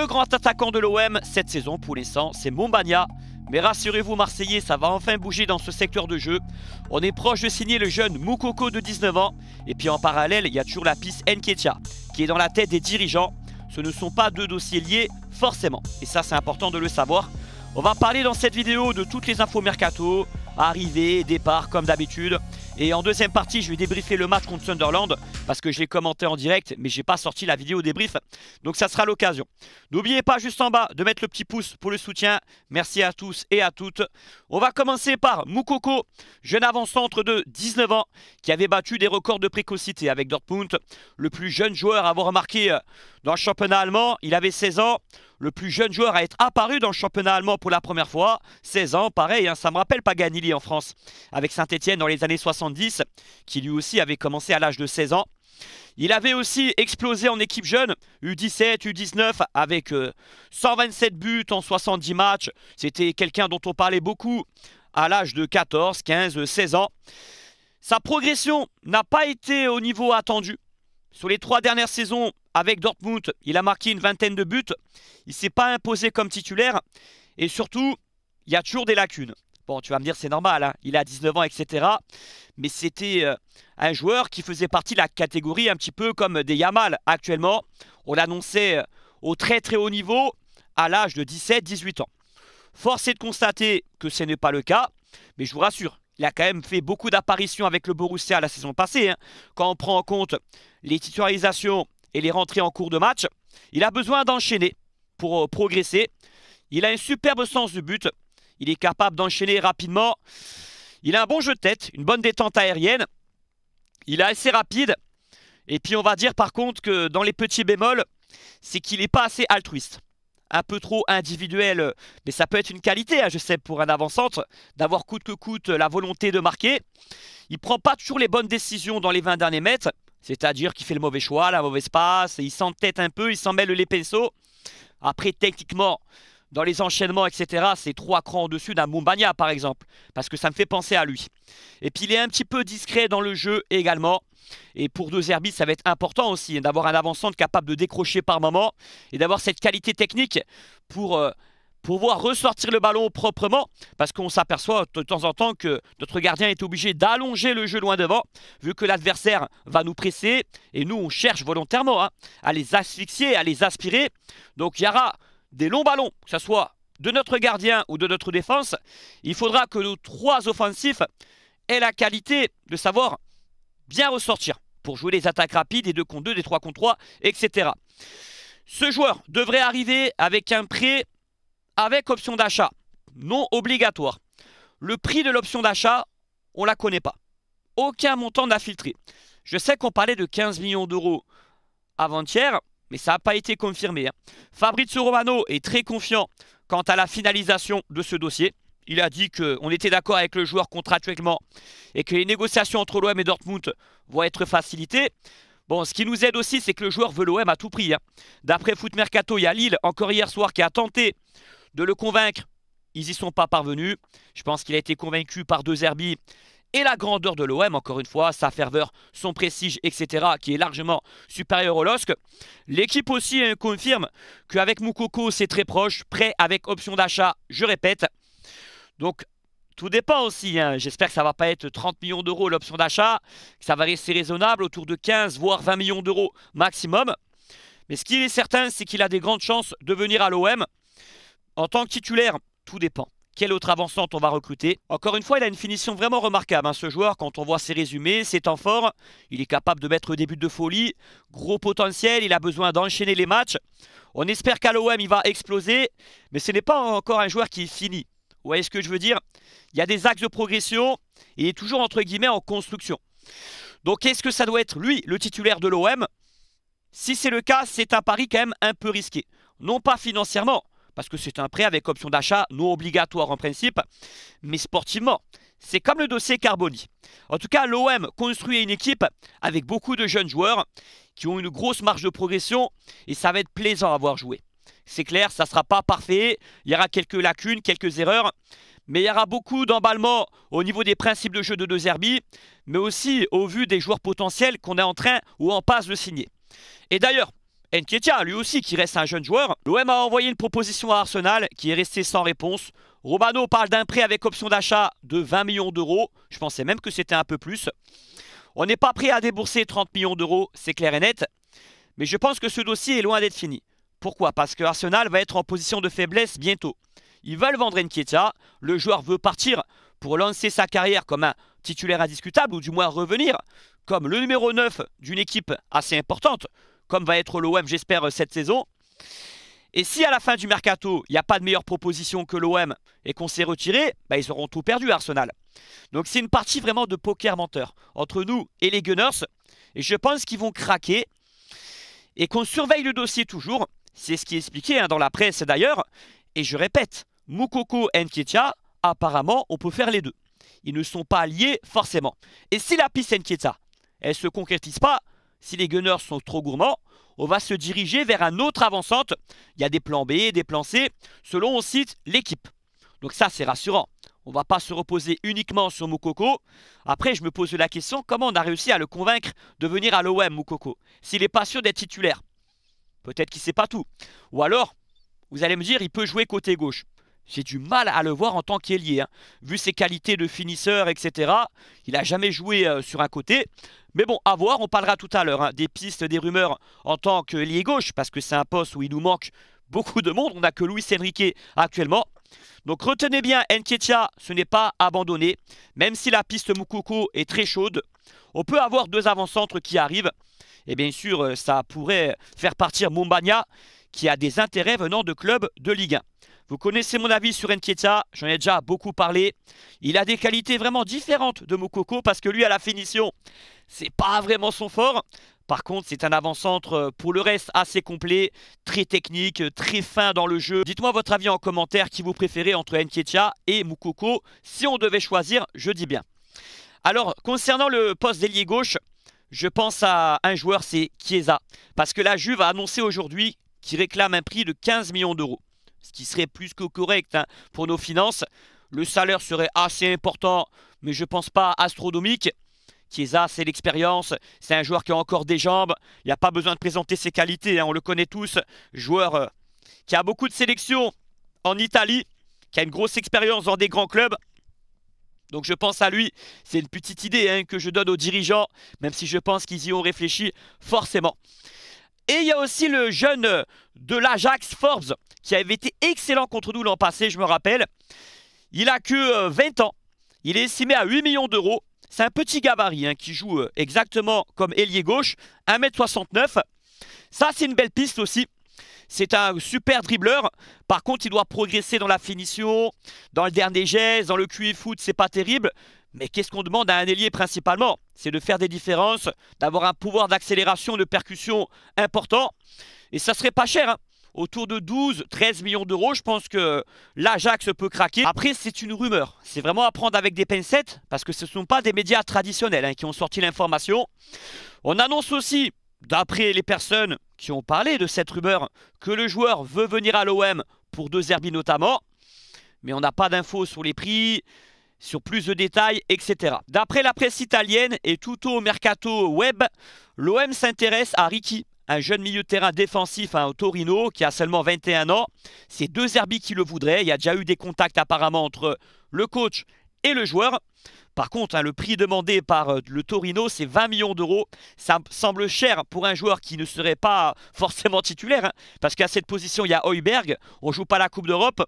Le grand attaquant de l'OM cette saison pour l'instant, c'est Mombania. Mais rassurez-vous Marseillais, ça va enfin bouger dans ce secteur de jeu. On est proche de signer le jeune Moukoko de 19 ans. Et puis en parallèle, il y a toujours la piste Nketia, qui est dans la tête des dirigeants. Ce ne sont pas deux dossiers liés, forcément. Et ça, c'est important de le savoir. On va parler dans cette vidéo de toutes les infos mercato, arrivées, départs comme d'habitude. Et en deuxième partie, je vais débriefer le match contre Sunderland parce que je l'ai commenté en direct, mais j'ai pas sorti la vidéo débrief. Donc ça sera l'occasion. N'oubliez pas juste en bas de mettre le petit pouce pour le soutien. Merci à tous et à toutes. On va commencer par Mukoko, jeune avant-centre de 19 ans qui avait battu des records de précocité avec Dortmund, le plus jeune joueur à avoir marqué euh, dans le championnat allemand. Il avait 16 ans le plus jeune joueur à être apparu dans le championnat allemand pour la première fois. 16 ans, pareil, hein, ça me rappelle Paganili en France, avec Saint-Etienne dans les années 70, qui lui aussi avait commencé à l'âge de 16 ans. Il avait aussi explosé en équipe jeune, U17, U19, avec 127 euh, buts en 70 matchs. C'était quelqu'un dont on parlait beaucoup à l'âge de 14, 15, 16 ans. Sa progression n'a pas été au niveau attendu. Sur les trois dernières saisons, avec Dortmund, il a marqué une vingtaine de buts. Il ne s'est pas imposé comme titulaire. Et surtout, il y a toujours des lacunes. Bon, tu vas me dire, c'est normal, hein. il a 19 ans, etc. Mais c'était euh, un joueur qui faisait partie de la catégorie un petit peu comme des Yamal actuellement. On l'annonçait euh, au très très haut niveau à l'âge de 17-18 ans. Force est de constater que ce n'est pas le cas, mais je vous rassure, il a quand même fait beaucoup d'apparitions avec le Borussia la saison passée. Hein. Quand on prend en compte les titularisations et les rentrées en cours de match. Il a besoin d'enchaîner pour euh, progresser. Il a un superbe sens du but. Il est capable d'enchaîner rapidement. Il a un bon jeu de tête, une bonne détente aérienne. Il est assez rapide. Et puis on va dire par contre que dans les petits bémols, c'est qu'il n'est pas assez altruiste. Un peu trop individuel, mais ça peut être une qualité, hein, je sais, pour un avant-centre, d'avoir coûte que coûte la volonté de marquer. Il prend pas toujours les bonnes décisions dans les 20 derniers mètres. C'est-à-dire qu'il fait le mauvais choix, la mauvaise passe, il s'entête un peu, il s'en mêle les pinceaux. Après, techniquement, dans les enchaînements, etc., c'est trois crans au-dessus d'un Mumbania, par exemple, parce que ça me fait penser à lui. Et puis, il est un petit peu discret dans le jeu également. Et pour deux herbis ça va être important aussi hein, d'avoir un avant capable de décrocher par moment et d'avoir cette qualité technique pour euh, pouvoir ressortir le ballon proprement, parce qu'on s'aperçoit de temps en temps que notre gardien est obligé d'allonger le jeu loin devant, vu que l'adversaire va nous presser, et nous on cherche volontairement hein, à les asphyxier, à les aspirer. Donc il y aura des longs ballons, que ce soit de notre gardien ou de notre défense. Il faudra que nos trois offensifs aient la qualité de savoir bien ressortir pour jouer les attaques rapides, des 2 contre 2, des 3 contre 3, etc. Ce joueur devrait arriver avec un prêt avec option d'achat, non obligatoire. Le prix de l'option d'achat, on ne la connaît pas. Aucun montant n'a filtré. Je sais qu'on parlait de 15 millions d'euros avant-hier, mais ça n'a pas été confirmé. Hein. Fabrizio Romano est très confiant quant à la finalisation de ce dossier. Il a dit qu'on était d'accord avec le joueur contractuellement et que les négociations entre l'OM et Dortmund vont être facilitées. Bon, ce qui nous aide aussi, c'est que le joueur veut l'OM à tout prix. Hein. D'après Foot Mercato, il y a Lille, encore hier soir, qui a tenté de le convaincre. Ils n'y sont pas parvenus. Je pense qu'il a été convaincu par deux Zerbi et la grandeur de l'OM, encore une fois, sa ferveur, son prestige, etc., qui est largement supérieur au LOSC. L'équipe aussi hein, confirme qu'avec Moukoko, c'est très proche, prêt avec option d'achat, je répète. Donc, tout dépend aussi. Hein. J'espère que ça ne va pas être 30 millions d'euros l'option d'achat, ça va rester raisonnable, autour de 15, voire 20 millions d'euros maximum. Mais ce qui est certain, c'est qu'il a des grandes chances de venir à l'OM. En tant que titulaire, tout dépend. Quelle autre avancante on va recruter Encore une fois, il a une finition vraiment remarquable. Hein, ce joueur, quand on voit ses résumés, ses temps forts, il est capable de mettre des buts de folie. Gros potentiel, il a besoin d'enchaîner les matchs. On espère qu'à l'OM, il va exploser. Mais ce n'est pas encore un joueur qui est fini. Vous voyez ce que je veux dire Il y a des axes de progression. Et il est toujours, entre guillemets, en construction. Donc, est-ce que ça doit être, lui, le titulaire de l'OM Si c'est le cas, c'est un pari quand même un peu risqué. Non pas financièrement, parce que c'est un prêt avec option d'achat non obligatoire en principe, mais sportivement. C'est comme le dossier Carboni. En tout cas, l'OM construit une équipe avec beaucoup de jeunes joueurs qui ont une grosse marge de progression et ça va être plaisant à voir jouer. C'est clair, ça ne sera pas parfait, il y aura quelques lacunes, quelques erreurs, mais il y aura beaucoup d'emballement au niveau des principes de jeu de deux Zerbi. mais aussi au vu des joueurs potentiels qu'on est en train ou en passe de signer. Et d'ailleurs, Nketiah, lui aussi, qui reste un jeune joueur. L'OM a envoyé une proposition à Arsenal, qui est restée sans réponse. Romano parle d'un prêt avec option d'achat de 20 millions d'euros. Je pensais même que c'était un peu plus. On n'est pas prêt à débourser 30 millions d'euros, c'est clair et net. Mais je pense que ce dossier est loin d'être fini. Pourquoi Parce que Arsenal va être en position de faiblesse bientôt. Ils veulent vendre Nketiah, le joueur veut partir pour lancer sa carrière comme un titulaire indiscutable, ou du moins revenir comme le numéro 9 d'une équipe assez importante, comme va être l'OM, j'espère, euh, cette saison. Et si à la fin du mercato, il n'y a pas de meilleure proposition que l'OM et qu'on s'est retiré, bah, ils auront tout perdu, Arsenal. Donc c'est une partie vraiment de poker menteur entre nous et les Gunners. Et je pense qu'ils vont craquer et qu'on surveille le dossier toujours. C'est ce qui est expliqué hein, dans la presse d'ailleurs. Et je répète, Moukoko et Nketiah, apparemment, on peut faire les deux. Ils ne sont pas liés forcément. Et si la piste Nketiah, elle ne se concrétise pas, si les gunners sont trop gourmands, on va se diriger vers un autre avant Il y a des plans B, des plans C, selon on cite l'équipe. Donc ça, c'est rassurant. On va pas se reposer uniquement sur Moukoko. Après, je me pose la question, comment on a réussi à le convaincre de venir à l'OM, Moukoko S'il n'est pas sûr d'être titulaire. Peut-être qu'il sait pas tout. Ou alors, vous allez me dire, il peut jouer côté gauche. J'ai du mal à le voir en tant qu'ailier. Hein. Vu ses qualités de finisseur, etc., il n'a jamais joué euh, sur un côté. Mais bon, à voir, on parlera tout à l'heure hein, des pistes, des rumeurs en tant qu'ailier gauche, parce que c'est un poste où il nous manque beaucoup de monde. On n'a que Luis Enrique actuellement. Donc retenez bien, Enketia ce n'est pas abandonné. Même si la piste Moukoko est très chaude, on peut avoir deux avant-centres qui arrivent. Et bien sûr, euh, ça pourrait faire partir Mombagna, qui a des intérêts venant de clubs de Ligue 1. Vous connaissez mon avis sur Enkieta, j'en ai déjà beaucoup parlé. Il a des qualités vraiment différentes de Mokoko parce que lui, à la finition, c'est pas vraiment son fort. Par contre, c'est un avant-centre euh, pour le reste assez complet, très technique, euh, très fin dans le jeu. Dites-moi votre avis en commentaire qui vous préférez entre Nketiah et Moukoko. Si on devait choisir, je dis bien. Alors, concernant le poste d'ailier gauche, je pense à un joueur, c'est Chiesa. Parce que la Juve a annoncé aujourd'hui qu'il réclame un prix de 15 millions d'euros ce qui serait plus que correct hein, pour nos finances. Le salaire serait assez important, mais je pense pas astronomique. Chiesa, c'est l'expérience, c'est un joueur qui a encore des jambes, il n'y a pas besoin de présenter ses qualités, hein, on le connaît tous, joueur euh, qui a beaucoup de sélections en Italie, qui a une grosse expérience dans des grands clubs. Donc je pense à lui, c'est une petite idée hein, que je donne aux dirigeants, même si je pense qu'ils y ont réfléchi forcément. Et il y a aussi le jeune euh, de l'Ajax, Forbes, qui avait été excellent contre nous l'an passé, je me rappelle. Il a que 20 euh, ans. Il est estimé à 8 millions d'euros. C'est un petit gabarit hein, qui joue euh, exactement comme ailier gauche, 1m69. Ça, c'est une belle piste aussi. C'est un super dribbleur. Par contre, il doit progresser dans la finition, dans le dernier geste, dans le QI foot, c'est pas terrible. Mais qu'est-ce qu'on demande à un ailier principalement C'est de faire des différences, d'avoir un pouvoir d'accélération, de percussion important. Et ça serait pas cher. Hein. Autour de 12, 13 millions d'euros, je pense que l'Ajax peut craquer. Après, c'est une rumeur. C'est vraiment à prendre avec des pincettes, parce que ce ne sont pas des médias traditionnels hein, qui ont sorti l'information. On annonce aussi, d'après les personnes qui ont parlé de cette rumeur, que le joueur veut venir à l'OM pour deux herbies notamment. Mais on n'a pas d'infos sur les prix, sur plus de détails, etc. D'après la presse italienne et tout au mercato web, l'OM s'intéresse à Ricky, un jeune milieu de terrain défensif à Torino qui a seulement 21 ans. C'est deux Herbi qui le voudraient. Il y a déjà eu des contacts apparemment entre le coach et le joueur. Par contre, hein, le prix demandé par euh, le Torino, c'est 20 millions d'euros. Ça semble cher pour un joueur qui ne serait pas forcément titulaire, hein, parce qu'à cette position, il y a Heuberg. On joue pas la Coupe d'Europe.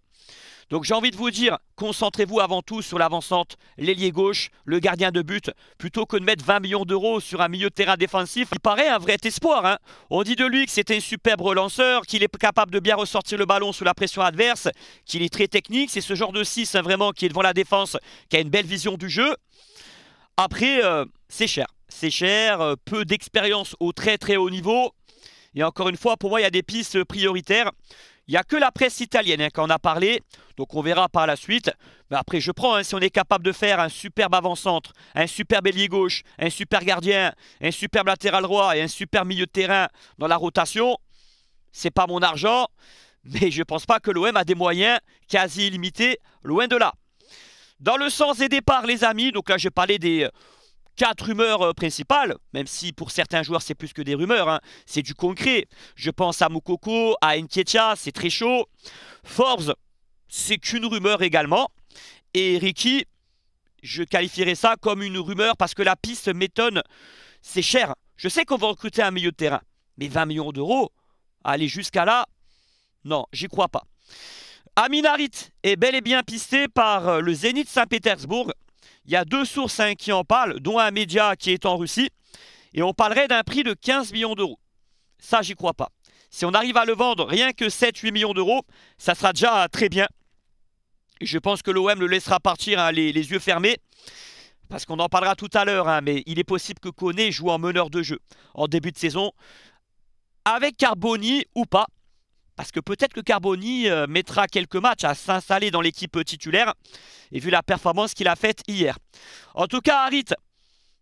Donc j'ai envie de vous dire, concentrez-vous avant tout sur l'avancante, l'ailier gauche, le gardien de but, plutôt que de mettre 20 millions d'euros sur un milieu de terrain défensif. Il paraît un vrai espoir. Hein. On dit de lui que c'est un superbe lanceur, qu'il est capable de bien ressortir le ballon sous la pression adverse, qu'il est très technique. C'est ce genre de 6 hein, vraiment qui est devant la défense, qui a une belle vision du jeu. Après, euh, c'est cher. C'est cher, euh, peu d'expérience au très très haut niveau. Et encore une fois, pour moi, il y a des pistes prioritaires. Il n'y a que la presse italienne hein, qui qu'on a parlé, donc on verra par la suite. Mais après, je prends, hein, si on est capable de faire un superbe avant-centre, un superbe ailier gauche, un super gardien, un superbe latéral droit et un super milieu de terrain dans la rotation, c'est pas mon argent, mais je ne pense pas que l'OM a des moyens quasi illimités, loin de là. Dans le sens des départs, les amis, donc là, je parler des quatre rumeurs euh, principales, même si pour certains joueurs c'est plus que des rumeurs, hein. c'est du concret. Je pense à Mukoko, à Nketiah, c'est très chaud. Forbes, c'est qu'une rumeur également. Et Ricky, je qualifierais ça comme une rumeur parce que la piste m'étonne, c'est cher. Je sais qu'on va recruter un milieu de terrain, mais 20 millions d'euros, aller jusqu'à là, non, j'y crois pas. Aminarit est bel et bien pisté par euh, le Zénith Saint-Pétersbourg il y a deux sources hein, qui en parlent, dont un média qui est en Russie. Et on parlerait d'un prix de 15 millions d'euros. Ça, j'y crois pas. Si on arrive à le vendre rien que 7-8 millions d'euros, ça sera déjà très bien. je pense que l'OM le laissera partir hein, les, yeux fermés. Parce qu'on en parlera tout à l'heure, hein, mais il est possible que Koné joue en meneur de jeu en début de saison. Avec Carboni ou pas, parce que peut-être que Carboni euh, mettra quelques matchs à s'installer dans l'équipe titulaire. Et vu la performance qu'il a faite hier. En tout cas, Harit,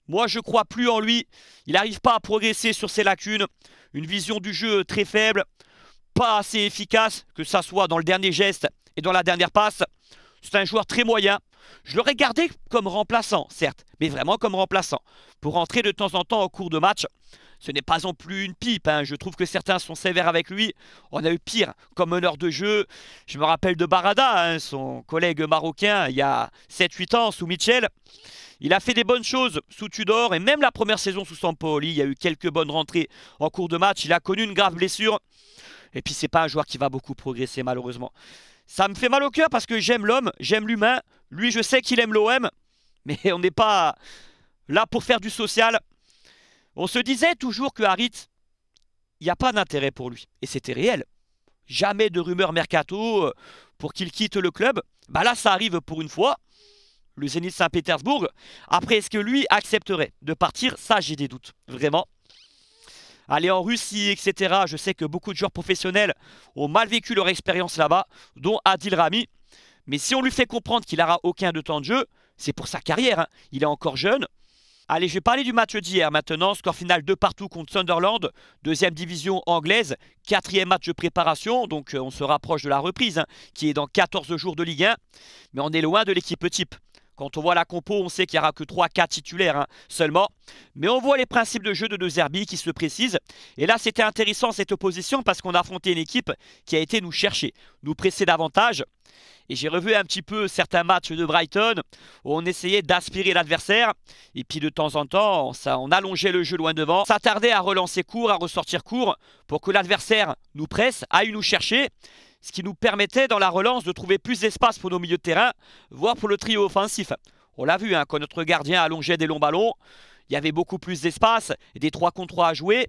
moi je crois plus en lui. Il n'arrive pas à progresser sur ses lacunes. Une vision du jeu très faible. Pas assez efficace, que ça soit dans le dernier geste et dans la dernière passe. C'est un joueur très moyen. Je l'aurais gardé comme remplaçant, certes, mais vraiment comme remplaçant, pour entrer de temps en temps au cours de match. Ce n'est pas en plus une pipe. Hein. Je trouve que certains sont sévères avec lui. On a eu pire comme honneur de jeu. Je me rappelle de Barada, hein, son collègue marocain, il y a 7-8 ans, sous Mitchell. Il a fait des bonnes choses sous Tudor et même la première saison sous Sampoli. Il y a eu quelques bonnes rentrées en cours de match. Il a connu une grave blessure. Et puis, c'est pas un joueur qui va beaucoup progresser, malheureusement. Ça me fait mal au cœur parce que j'aime l'homme, j'aime l'humain. Lui, je sais qu'il aime l'OM, mais on n'est pas là pour faire du social. On se disait toujours que Harit, il n'y a pas d'intérêt pour lui. Et c'était réel. Jamais de rumeur mercato euh, pour qu'il quitte le club. Bah là, ça arrive pour une fois. Le Zénith Saint-Pétersbourg. Après, est-ce que lui accepterait de partir Ça, j'ai des doutes. Vraiment. Aller en Russie, etc. Je sais que beaucoup de joueurs professionnels ont mal vécu leur expérience là-bas, dont Adil Rami. Mais si on lui fait comprendre qu'il n'aura aucun de temps de jeu, c'est pour sa carrière. Hein. Il est encore jeune. Allez, je vais parler du match d'hier maintenant. Score final de partout contre Sunderland, deuxième division anglaise, quatrième match de préparation, donc euh, on se rapproche de la reprise, hein, qui est dans 14 jours de Ligue 1, mais on est loin de l'équipe type. Quand on voit la compo, on sait qu'il n'y aura que 3-4 titulaires hein, seulement. Mais on voit les principes de jeu de deux Zerbi qui se précisent. Et là, c'était intéressant cette opposition parce qu'on a affronté une équipe qui a été nous chercher, nous presser davantage. Et j'ai revu un petit peu certains matchs de Brighton où on essayait d'aspirer l'adversaire. Et puis de temps en temps, ça, on allongeait le jeu loin devant, Ça tardait à relancer court, à ressortir court pour que l'adversaire nous presse, aille nous chercher ce qui nous permettait dans la relance de trouver plus d'espace pour nos milieux de terrain, voire pour le trio offensif. On l'a vu, hein, quand notre gardien allongeait des longs ballons, il y avait beaucoup plus d'espace, et des 3 contre 3 à jouer.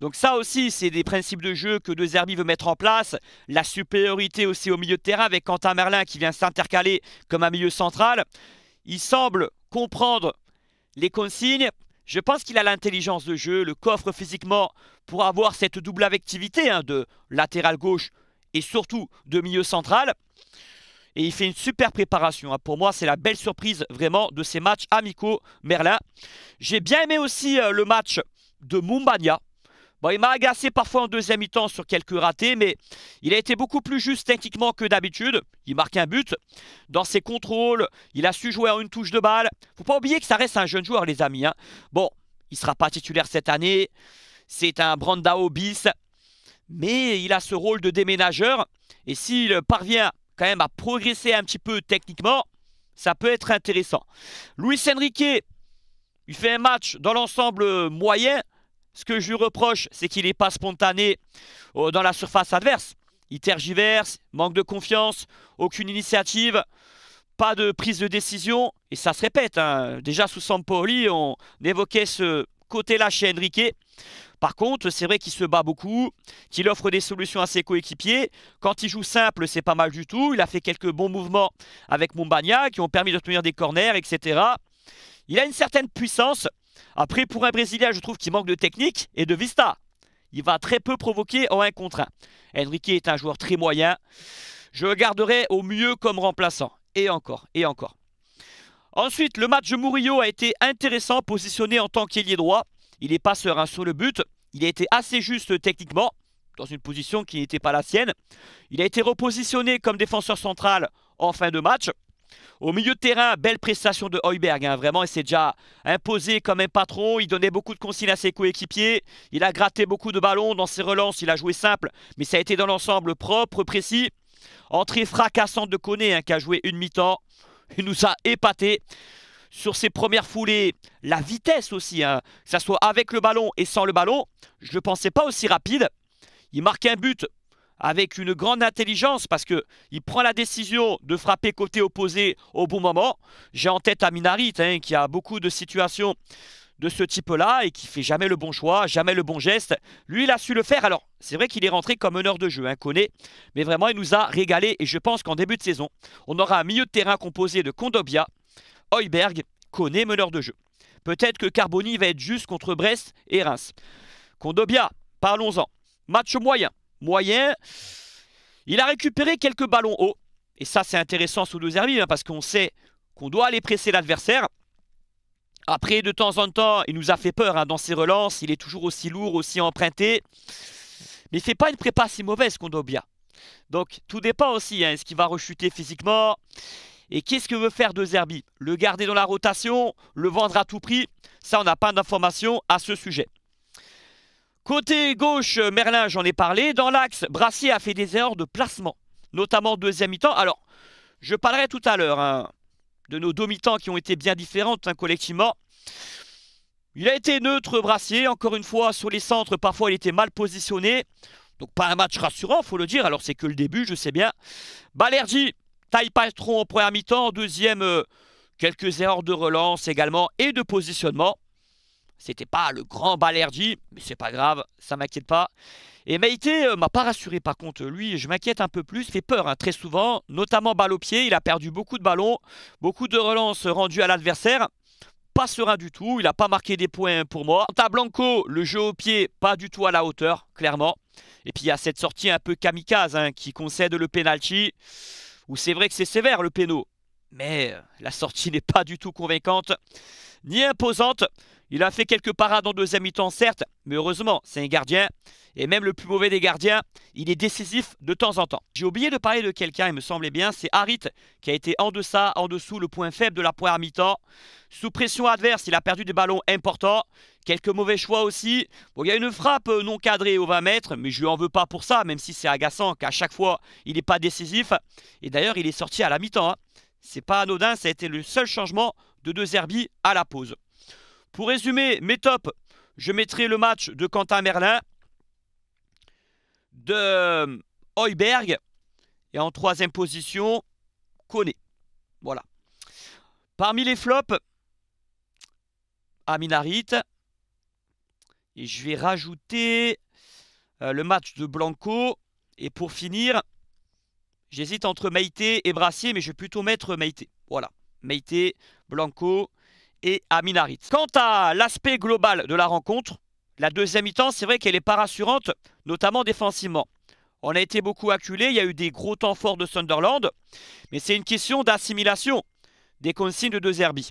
Donc ça aussi, c'est des principes de jeu que De Zerbi veut mettre en place. La supériorité aussi au milieu de terrain avec Quentin Merlin qui vient s'intercaler comme un milieu central. Il semble comprendre les consignes. Je pense qu'il a l'intelligence de jeu, le coffre physiquement pour avoir cette double activité hein, de latéral gauche et surtout de milieu central. Et il fait une super préparation. Hein. Pour moi, c'est la belle surprise vraiment de ces matchs amicaux Merlin. J'ai bien aimé aussi euh, le match de Mumbania Bon, il m'a agacé parfois en deuxième mi-temps sur quelques ratés, mais il a été beaucoup plus juste techniquement que d'habitude. Il marque un but. Dans ses contrôles, il a su jouer en une touche de balle. Faut pas oublier que ça reste un jeune joueur, les amis. Hein. Bon, il ne sera pas titulaire cette année. C'est un Brandao bis. Mais il a ce rôle de déménageur. Et s'il parvient quand même à progresser un petit peu techniquement, ça peut être intéressant. Luis Enrique, il fait un match dans l'ensemble moyen, ce que je lui reproche, c'est qu'il n'est pas spontané euh, dans la surface adverse. Il tergiverse, manque de confiance, aucune initiative, pas de prise de décision. Et ça se répète. Hein. Déjà sous Sampoli, on évoquait ce côté-là chez Enrique. Par contre, c'est vrai qu'il se bat beaucoup, qu'il offre des solutions à ses coéquipiers. Quand il joue simple, c'est pas mal du tout. Il a fait quelques bons mouvements avec Mumbania qui ont permis d'obtenir des corners, etc. Il a une certaine puissance, après, pour un Brésilien, je trouve qu'il manque de technique et de vista. Il va très peu provoquer en 1 contre 1. Henrique est un joueur très moyen. Je le garderai au mieux comme remplaçant. Et encore, et encore. Ensuite, le match de Murillo a été intéressant, positionné en tant qu'ailier droit. Il est passeur hein, sur le but. Il a été assez juste techniquement, dans une position qui n'était pas la sienne. Il a été repositionné comme défenseur central en fin de match. Au milieu de terrain, belle prestation de Heuberg. Hein, vraiment, il s'est déjà imposé comme un patron. Il donnait beaucoup de consignes à ses coéquipiers. Il a gratté beaucoup de ballons dans ses relances. Il a joué simple, mais ça a été dans l'ensemble propre, précis. Entrée fracassante de Koné hein, qui a joué une mi-temps. Il nous a épaté sur ses premières foulées, la vitesse aussi, hein, que ce soit avec le ballon et sans le ballon, je ne pensais pas aussi rapide. Il marque un but avec une grande intelligence parce qu'il prend la décision de frapper côté opposé au bon moment. J'ai en tête Aminarit hein, qui a beaucoup de situations de ce type-là et qui fait jamais le bon choix, jamais le bon geste. Lui, il a su le faire. Alors, c'est vrai qu'il est rentré comme meneur de jeu, hein, mais vraiment, il nous a régalé. Et je pense qu'en début de saison, on aura un milieu de terrain composé de Condobia, Heuberg, Koné, meneur de jeu. Peut-être que Carboni va être juste contre Brest et Reims. Condobia, parlons-en. Match moyen, moyen. Il a récupéré quelques ballons hauts. Et ça, c'est intéressant sous deux Zerbi hein, parce qu'on sait qu'on doit aller presser l'adversaire. Après, de temps en temps, il nous a fait peur hein, dans ses relances. Il est toujours aussi lourd, aussi emprunté. Mais il ne fait pas une prépa si mauvaise qu'on doit bien. Donc, tout dépend aussi. Hein, est-ce qu'il va rechuter physiquement Et qu'est-ce que veut faire De Zerbi Le garder dans la rotation Le vendre à tout prix Ça, on n'a pas d'informations à ce sujet. Côté gauche, euh, Merlin, j'en ai parlé. Dans l'axe, Brassier a fait des erreurs de placement, notamment deuxième mi-temps. Alors, je parlerai tout à l'heure hein, de nos deux mi-temps qui ont été bien différentes hein, collectivement. Il a été neutre, Brassier, encore une fois, sur les centres, parfois il était mal positionné. Donc pas un match rassurant, faut le dire. Alors c'est que le début, je sais bien. Balergi, taille trop en première mi-temps. Deuxième, euh, quelques erreurs de relance également et de positionnement. C'était pas le grand Balerdi, mais c'est pas grave, ça m'inquiète pas. Et Maïté euh, m'a pas rassuré par contre, lui, je m'inquiète un peu plus, fait peur hein, très souvent, notamment balle au pied, il a perdu beaucoup de ballons, beaucoup de relances rendues à l'adversaire. Pas serein du tout, il n'a pas marqué des points pour moi. En Blanco, le jeu au pied, pas du tout à la hauteur, clairement. Et puis il y a cette sortie un peu kamikaze hein, qui concède le penalty, où c'est vrai que c'est sévère le péno. Mais euh, la sortie n'est pas du tout convaincante, ni imposante. Il a fait quelques parades en deuxième mi-temps, certes, mais heureusement, c'est un gardien. Et même le plus mauvais des gardiens, il est décisif de temps en temps. J'ai oublié de parler de quelqu'un, il me semblait bien, c'est Harit, qui a été en deçà, en dessous, le point faible de la première mi-temps. Sous pression adverse, il a perdu des ballons importants. Quelques mauvais choix aussi. Bon, il y a une frappe non cadrée au 20 mètres, mais je lui en veux pas pour ça, même si c'est agaçant qu'à chaque fois, il n'est pas décisif. Et d'ailleurs, il est sorti à la mi-temps. Ce hein. C'est pas anodin, ça a été le seul changement de deux herbies à la pause. Pour résumer mes tops, je mettrai le match de Quentin Merlin, de euh, Heuberg, et en troisième position, Kone. Voilà. Parmi les flops, Aminarit. Et je vais rajouter euh, le match de Blanco. Et pour finir, j'hésite entre Maïté et Brassier, mais je vais plutôt mettre Maïté. Voilà. Maïté, Blanco, et à Minarit. Quant à l'aspect global de la rencontre, la deuxième mi-temps, c'est vrai qu'elle n'est pas rassurante, notamment défensivement. On a été beaucoup acculé, il y a eu des gros temps forts de Sunderland, mais c'est une question d'assimilation des consignes de deux Zerbi.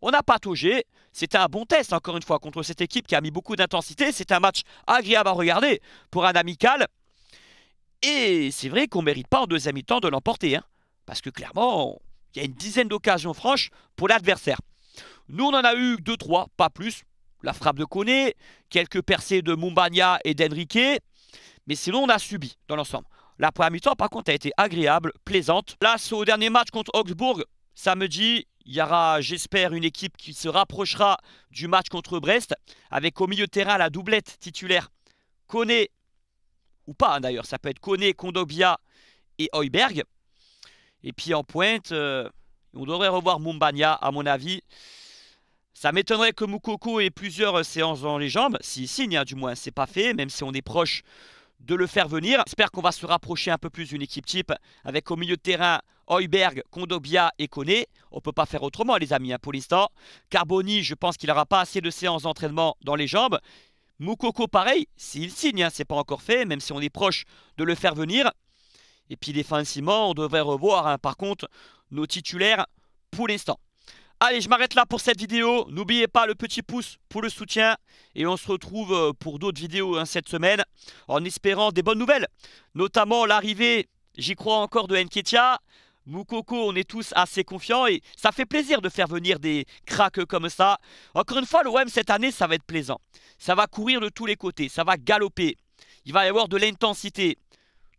On n'a pas touché. c'était un bon test encore une fois contre cette équipe qui a mis beaucoup d'intensité, c'est un match agréable à regarder pour un amical. Et c'est vrai qu'on ne mérite pas en deuxième mi-temps de l'emporter, hein, parce que clairement, il y a une dizaine d'occasions franches pour l'adversaire. Nous, on en a eu 2-3, pas plus. La frappe de Koné, quelques percées de Mumbagna et d'Henrique. Mais sinon, on a subi dans l'ensemble. La première mi-temps, par contre, a été agréable, plaisante. Place au dernier match contre Augsbourg, samedi. Il y aura, j'espère, une équipe qui se rapprochera du match contre Brest, avec au milieu de terrain la doublette titulaire Koné, ou pas hein, d'ailleurs, ça peut être Koné, Kondobia et Heuberg. Et puis en pointe, euh, on devrait revoir Mumbagna, à mon avis. Ça m'étonnerait que Mukoko ait plusieurs euh, séances dans les jambes, s'il signe du moins, c'est pas fait, même si on est proche de le faire venir. J'espère qu'on va se rapprocher un peu plus d'une équipe type avec au milieu de terrain Heuberg, Kondobia et Koné. On ne peut pas faire autrement les amis hein, pour l'instant. Carboni, je pense qu'il n'aura pas assez de séances d'entraînement dans les jambes. Moukoko, pareil, s'il signe, ce hein, c'est pas encore fait, même si on est proche de le faire venir. Et puis défensivement, on devrait revoir hein, par contre nos titulaires pour l'instant. Allez, je m'arrête là pour cette vidéo. N'oubliez pas le petit pouce pour le soutien. Et on se retrouve euh, pour d'autres vidéos hein, cette semaine en espérant des bonnes nouvelles. Notamment l'arrivée, j'y crois encore, de Nketia. Moukoko, on est tous assez confiants et ça fait plaisir de faire venir des craques comme ça. Encore une fois, l'OM cette année, ça va être plaisant. Ça va courir de tous les côtés, ça va galoper. Il va y avoir de l'intensité.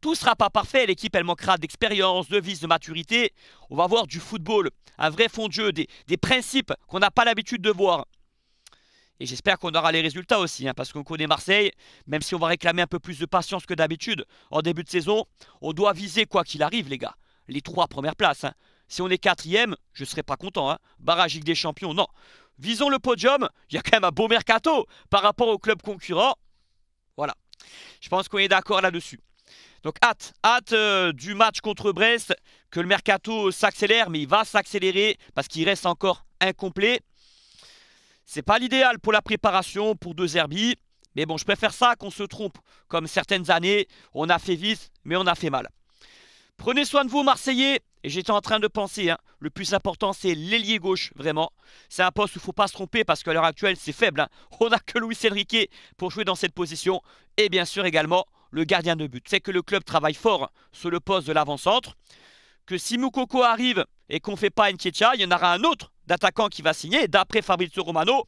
Tout ne sera pas parfait, l'équipe elle manquera d'expérience, de vis, de maturité. On va voir du football, un vrai fond de jeu, des, principes qu'on n'a pas l'habitude de voir. Et j'espère qu'on aura les résultats aussi, hein, parce qu'on connaît Marseille, même si on va réclamer un peu plus de patience que d'habitude en début de saison, on doit viser quoi qu'il arrive les gars, les trois premières places. Hein. Si on est quatrième, je ne serai pas content. Hein. Barragique des champions, non. Visons le podium, il y a quand même un beau mercato par rapport au club concurrent. Voilà, je pense qu'on est d'accord là-dessus. Donc hâte, hâte euh, du match contre Brest, que le mercato s'accélère, mais il va s'accélérer parce qu'il reste encore incomplet. C'est pas l'idéal pour la préparation pour deux Zerbi, mais bon, je préfère ça qu'on se trompe. Comme certaines années, on a fait vite, mais on a fait mal. Prenez soin de vous, Marseillais. Et j'étais en train de penser, hein, le plus important, c'est l'ailier gauche, vraiment. C'est un poste où il ne faut pas se tromper parce qu'à l'heure actuelle, c'est faible. Hein. On n'a que Louis-Henriquet pour jouer dans cette position. Et bien sûr également le gardien de but. C'est que le club travaille fort sur le poste de l'avant-centre. Que si Moukoko arrive et qu'on ne fait pas Nketiah, il y en aura un autre d'attaquant qui va signer d'après Fabrizio Romano.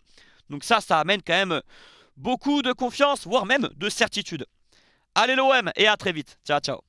Donc ça, ça amène quand même beaucoup de confiance, voire même de certitude. Allez l'OM et à très vite. Ciao, ciao.